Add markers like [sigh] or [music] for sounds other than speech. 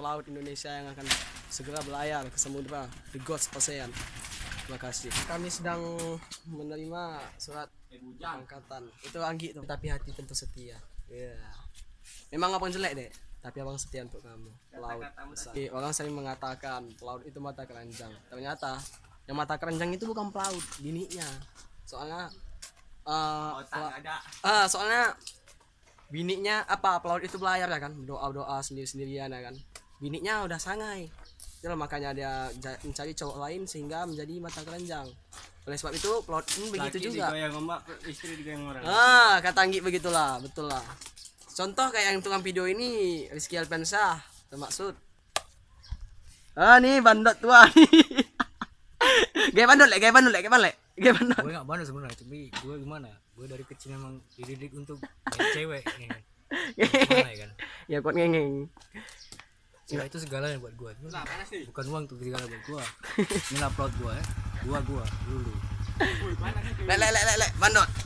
pelaut Indonesia yang akan segera berlayar ke samudra The God's Ocean. Terima kasih. Kami sedang menerima surat angkatan. Itu Anggi tuh, tapi hati tentu setia. Iya. Yeah. Memang apa jelek deh, tapi abang setia untuk kamu. Pelaut. Oke, iya, orang sering mengatakan pelaut itu mata keranjang. Ternyata yang mata keranjang itu bukan pelaut, bininya. Soalnya uh, ada. Uh, soalnya bininya apa pelaut itu belayar ya kan doa doa sendiri sendirian ya kan bininya udah sangai Jadi makanya dia mencari cowok lain sehingga menjadi mata keranjang oleh sebab itu plot hmm, begitu juga yang ngomak, istri yang orang ah kata Anggi begitulah betul lah contoh kayak yang tukang video ini Rizky Alpensah termaksud ah ini bandot tua nih [laughs] gaya bandot lek gaya bandot lek gaya bandot lek gaya bandot gue gak bandot sebenarnya tapi gue gimana gue dari kecil memang dididik untuk cewek ya, gimana, ya kan ya kuat ngengeng cewek iya, itu segalanya buat gua bukan uang tuh segala buat gua ini upload gua ya gua gua dulu lek lek lek lek mandot